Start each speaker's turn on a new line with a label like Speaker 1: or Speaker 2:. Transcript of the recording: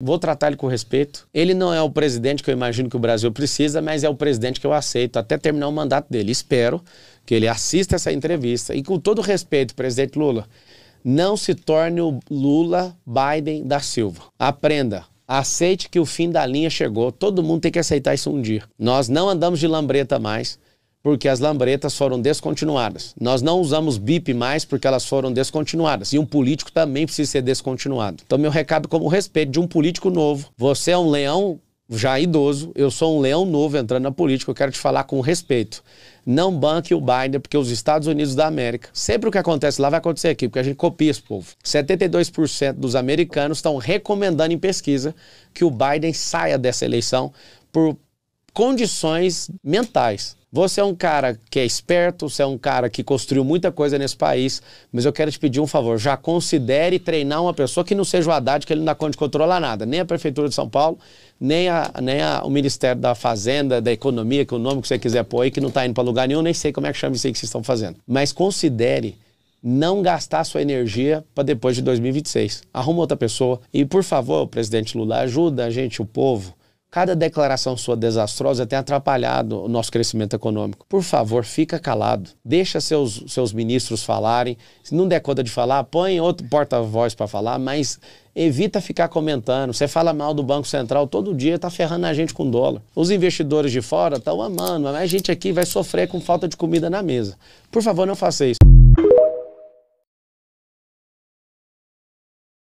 Speaker 1: vou tratar ele com respeito. Ele não é o presidente que eu imagino que o Brasil precisa, mas é o presidente que eu aceito até terminar o mandato dele. Espero que ele assista essa entrevista. E com todo respeito, presidente Lula, não se torne o Lula Biden da Silva. Aprenda. Aceite que o fim da linha chegou. Todo mundo tem que aceitar isso um dia. Nós não andamos de lambreta mais porque as lambretas foram descontinuadas. Nós não usamos BIP mais porque elas foram descontinuadas. E um político também precisa ser descontinuado. Então, meu recado como respeito de um político novo. Você é um leão já idoso, eu sou um leão novo entrando na política, eu quero te falar com respeito. Não banque o Biden, porque os Estados Unidos da América, sempre o que acontece lá vai acontecer aqui, porque a gente copia esse povo. 72% dos americanos estão recomendando em pesquisa que o Biden saia dessa eleição por condições mentais. Você é um cara que é esperto, você é um cara que construiu muita coisa nesse país, mas eu quero te pedir um favor: já considere treinar uma pessoa que não seja o Haddad, que ele não dá conta de controlar nada, nem a Prefeitura de São Paulo, nem, a, nem a, o Ministério da Fazenda, da Economia, que é o nome que você quiser pôr aí, que não está indo para lugar nenhum, nem sei como é que chama isso aí que vocês estão fazendo. Mas considere não gastar sua energia para depois de 2026. Arruma outra pessoa. E, por favor, presidente Lula, ajuda a gente, o povo, Cada declaração sua desastrosa tem atrapalhado o nosso crescimento econômico. Por favor, fica calado. Deixa seus, seus ministros falarem. Se não der conta de falar, põe outro porta-voz para falar, mas evita ficar comentando. Você fala mal do Banco Central todo dia, está ferrando a gente com dólar. Os investidores de fora estão amando, mas a gente aqui vai sofrer com falta de comida na mesa. Por favor, não faça isso.